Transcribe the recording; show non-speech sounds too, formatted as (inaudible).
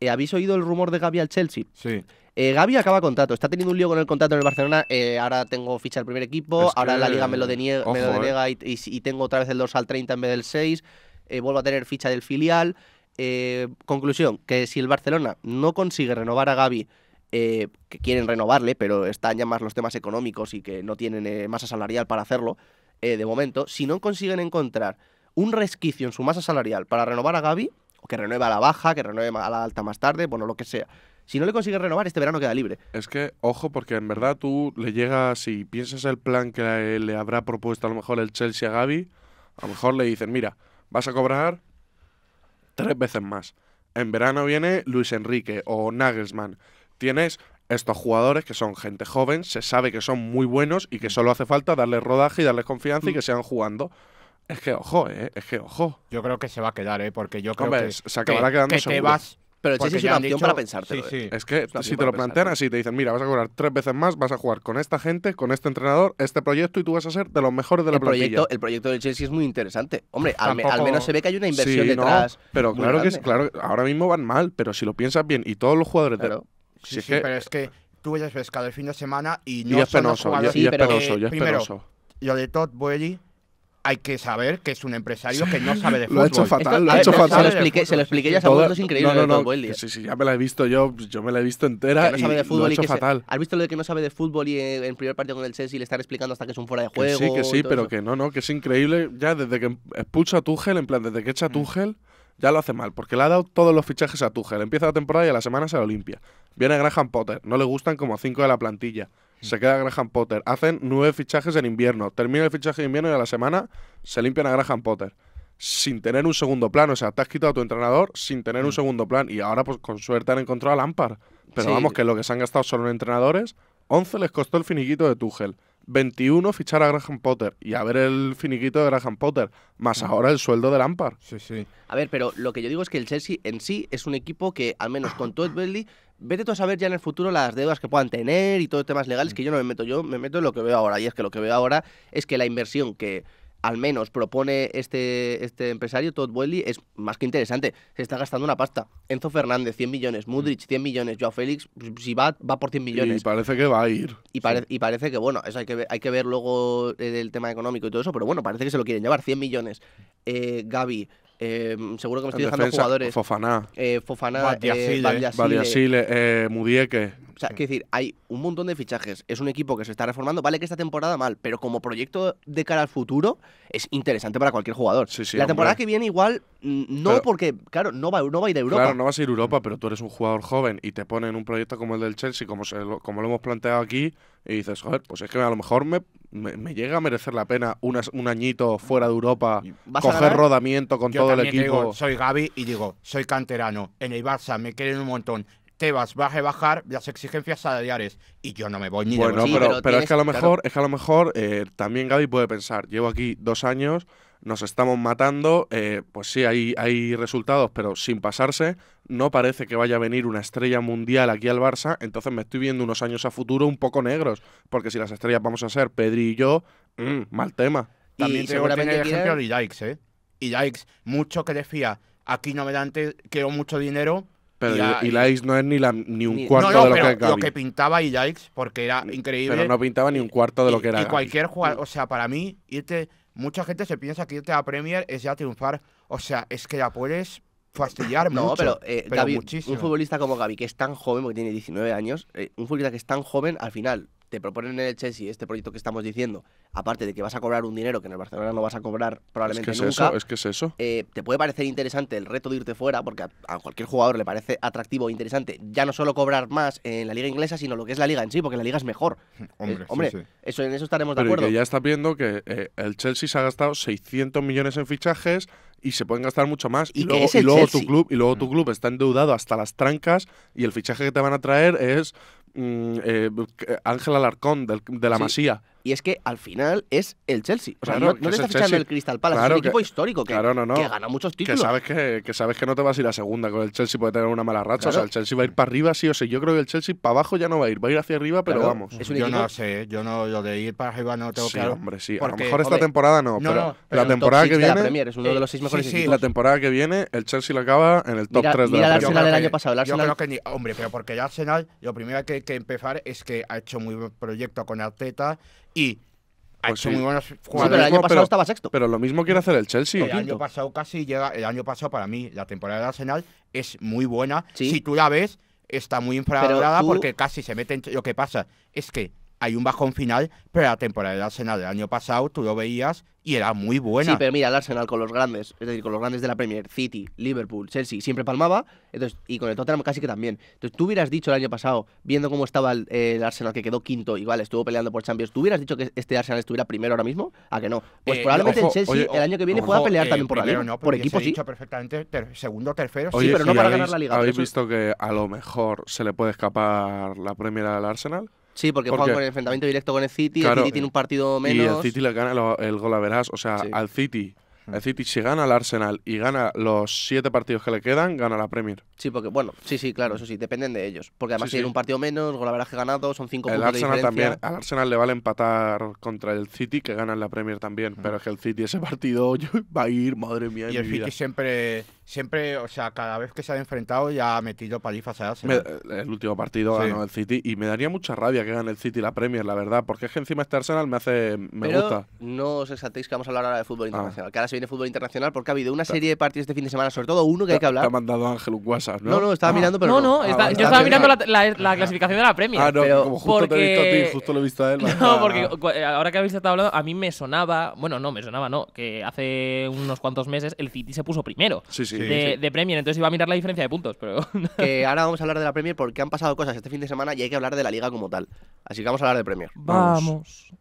Eh, ¿habéis oído el rumor de Gaby al Chelsea? Sí. Eh, Gaby acaba contrato, está teniendo un lío con el contrato en el Barcelona. Eh, ahora tengo ficha del primer equipo, ahora la liga me lo, y, tengo otra vez el 2 al 30 en vez del 6. vuelvo a tener ficha del filial. conclusión: que si el Barcelona no consigue renovar a Gaby, que quieren renovarle, pero están ya más los temas económicos y que no tienen masa salarial para hacerlo de momento, si no consiguen encontrar un resquicio en su masa salarial para renovar a Gaby, que renueve a la baja, que renueve a la alta más tarde, bueno, lo que sea. Si no le consigues renovar, este verano queda libre. Es que, ojo, porque en verdad tú le llegas, Y piensas el plan que le habrá propuesto a lo mejor el Chelsea a Gaby, a lo mejor le dicen, mira, vas a cobrar tres veces más. En verano viene Luis Enrique o Nagelsmann. Tienes estos jugadores que son gente joven, se sabe que son muy buenos y que solo hace falta darles rodaje y darles confianza y que mm. sean jugando. Es que ojo, ¿eh? Es que ojo. Yo creo que se va a quedar, ¿eh? Porque yo creo que. Se acabará quedando que Pero Chelsea es una opción para pensártelo. Sí, sí. Eh. Es que si te lo plantean así, te dicen, mira, vas a cobrar tres veces más, vas a jugar con esta gente, con este entrenador, este proyecto y tú vas a ser de los mejores de la proyecto, El proyecto de Chelsea es muy interesante. Hombre, al, menos se ve que hay una inversión detrás. pero claro que claro, ahora mismo van mal, pero si lo piensas bien y todos los jugadores… De, pero es que tú hayas pescado el fin de semana y no y es penoso, Y es, penoso, es eh, de Todd hay que saber que es un empresario que no (laughs) sabe de fútbol. Lo ha hecho fatal, lo ha hecho fatal. Se lo expliqué, ya es increíble. No, no, no, sí, sí, ya me la he visto yo, yo me la he visto entera no sabe de fútbol fatal. ¿Has visto lo de que no sabe de fútbol y eh, en, primer partido con el y le están explicando hasta que es un fuera de juego? sí, que sí, pero que no, no, que es increíble. Ya desde que expulsa a Tuchel, en plan, desde que echa a mm. Tuchel, ya lo hace mal, porque le ha dado todos los fichajes a Tuchel. Empieza la temporada y a la semana se lo limpia. Viene Graham Potter, no le gustan como cinco de la plantilla se queda Graham Potter. Hacen nueve fichajes en invierno. Termina el fichaje de invierno y a la semana se limpian a Graham Potter. Sin tener un segundo plan. O sea, te has quitado a tu entrenador sin tener un mm. segundo plan. Y ahora, pues con suerte han encontrado a Lampard. Pero vamos, que lo que se han gastado solo en entrenadores, 11 les costó el finiquito de Tuchel. 21 fichar a Graham Potter y a ver el finiquito de Graham Potter, más mm. ahora el sueldo de Lampard. Sí, sí. A ver, pero lo que yo digo es que el Chelsea en sí es un equipo que, al menos con Todd Bradley, vete tú a saber ya en el futuro las deudas que puedan tener y todos temas legales mm. que yo no me meto yo, me meto en lo que veo ahora. Y es que lo que veo ahora es que la inversión que al menos propone este, este empresario, Todd Welly, es más que interesante. Se está gastando una pasta. Enzo Fernández, 100 millones. Mm. Mudrich, 100 millones. Joao Félix, si va, va por 100 millones. Y parece que va a ir. Y, parece que, bueno, eso hay que, ver, hay que ver luego eh, el tema económico y todo eso, pero bueno, parece que se lo quieren llevar. 100 millones. Eh, Gaby, eh, seguro que me estoy dejando jugadores. Fofaná. Eh, Fofaná, eh, Badiasile, eh, Badiasile, Badiasile, eh, Mudieke. O sea, decir, hay un montón de fichajes. Es un equipo que se está reformando. Vale que esta temporada mal, pero como proyecto de cara al futuro es interesante para cualquier jugador. la temporada que viene igual, no porque, claro, no va, a ir a Europa. Claro, no vas a ir a Europa, pero tú eres un jugador joven y te ponen un proyecto como el del Chelsea, como, lo, como lo hemos planteado aquí, y dices, joder, pues es que a lo mejor me, llega a merecer la pena un, añito fuera de Europa, coger rodamiento con todo el equipo. soy Gaby y digo, soy canterano. En el Barça me quieren un montón Tebas vas a las exigencias salariales y yo no me voy ni de Bueno, pero, es que a lo mejor, es que a lo mejor eh, también Gaby puede pensar, llevo aquí dos años, nos estamos matando, eh, pues sí, hay, hay resultados, pero sin pasarse, no parece que vaya a venir una estrella mundial aquí al Barça, entonces me estoy viendo unos años a futuro un poco negros, porque si las estrellas vamos a ser Pedri y yo, mm, mal tema. también seguramente que el de ¿eh? Y mucho que decía, aquí no me dan, quiero mucho dinero, pero no es ni, la, ni un cuarto de lo que es Lo que pintaba Ilaix, porque era increíble. Pero no pintaba ni un cuarto de lo que era. Y cualquier jugador, o sea, para mí, irte, mucha gente se piensa que irte a Premier es ya triunfar. O sea, es que ya puedes fastidiar (laughs) pero, eh, un futbolista como Gaby, que es tan joven, porque tiene 19 años, eh, un futbolista que es tan joven, al final te proponen en el Chelsea este proyecto que estamos diciendo, aparte de que vas a cobrar un dinero que en el Barcelona no vas a cobrar probablemente es que es Eso, es que es eso. Eh, te puede parecer interesante el reto de irte fuera, porque a, cualquier jugador le parece atractivo e interesante ya no solo cobrar más en la liga inglesa, sino lo que es la liga en sí, porque la liga es mejor. (laughs) hombre, eh, Eso, en eso estaremos de acuerdo. ya está viendo que eh, el Chelsea se ha gastado 600 millones en fichajes y se pueden gastar mucho más. Y, luego, tu club, y luego tu mm. club está endeudado hasta las trancas y el fichaje que te van a traer es mm, eh, Ángel Larcón, Alarcón de la Masía. Y es que al final es el Chelsea. O sea, no, no le está fichando el Crystal Palace, es un equipo histórico que, claro, que, gana muchos títulos. Que sabes que, sabes que no te vas a ir a segunda con el Chelsea, puede tener una mala racha. O sea, el Chelsea va a ir para arriba, sí o sí. Yo creo que el Chelsea para abajo ya no va a ir, va a ir hacia arriba, pero vamos. yo no sé, yo no, lo de ir para arriba no tengo sí, claro. Hombre, sí, a lo mejor esta temporada no, pero, la temporada que viene. es uno de los seis mejores sí, sí, La temporada que viene, el Chelsea lo acaba en el top 3 de la Premier. Mira el del año pasado. Hombre, pero porque ya Arsenal, lo primero que hay que empezar es que ha hecho muy buen proyecto con Arteta y ha pues pues, muy buenos jugadores pero el año pasado estaba sexto. Pero lo mismo quiere hacer el Chelsea. El año pasado casi llega. El año pasado, para mí, la temporada de Arsenal es muy buena. Si tú la ves, está muy infravalorada porque casi se mete Lo que pasa es que hay un bajón final, pero la temporada del Arsenal del año pasado tú lo veías y era muy buena. Sí, pero mira, el Arsenal con los grandes, es decir, con los grandes de la Premier, City, Liverpool, Chelsea, siempre palmaba, entonces, y con el Tottenham casi que también. Entonces, tú hubieras dicho el año pasado, viendo cómo estaba el, Arsenal que quedó quinto, igual estuvo peleando por Champions, ¿tú hubieras dicho que este Arsenal estuviera primero ahora mismo? ¿A que no? Pues eh, probablemente el Chelsea el año que viene pueda pelear eh, también por la liga, por equipo sí. Dicho perfectamente ter segundo, tercero, sí, pero no para ganar la liga. ¿Habéis visto que a lo mejor se le puede escapar la Premier al Arsenal? Sí, porque, con el enfrentamiento directo con el City, el City tiene un partido menos. Y el City le gana el gol a verás, o sea, al City. Mm. El City si gana al Arsenal y gana los siete partidos que le quedan, gana la Premier. Sí, porque bueno, sí, sí, claro, eso sí, dependen de ellos. Porque además tiene un partido menos, golaveras que ganado, son cinco el puntos También, al Arsenal le vale empatar contra el City, que gana en la Premier también. Mm. Pero es que el City ese partido (laughs) va a ir, madre mía. Y el City siempre siempre, o sea, cada vez que se ha enfrentado ya ha metido palizas a Arsenal. Eh, el último partido ganó el City y me daría mucha rabia que gane el City la Premier, la verdad, porque es que encima este Arsenal me hace. me Pero gusta. No os exaltéis que vamos a hablar ahora de fútbol ah. internacional, que ahora se viene fútbol internacional porque ha habido una serie de partidos este fin de semana, sobre todo uno que hay que hablar. Te ha mandado Ángel un ¿no? No, no, estaba ah. mirando, pero. No, no, ah, yo estaba mirando la, clasificación de la Premier. Ah, no, justo porque... te he visto a ti, justo lo he visto a él. (laughs) No, porque eh, ahora que habéis estado hablando, a mí me sonaba, bueno, no, me sonaba, no, que hace unos cuantos meses el City se puso primero. Sí, sí de, Premier. Entonces iba a mirar la diferencia de puntos, pero. (laughs) ahora vamos a hablar de la Premier porque han pasado cosas este fin de semana y hay que hablar de la liga como tal. Así que vamos a hablar de Premier. vamos.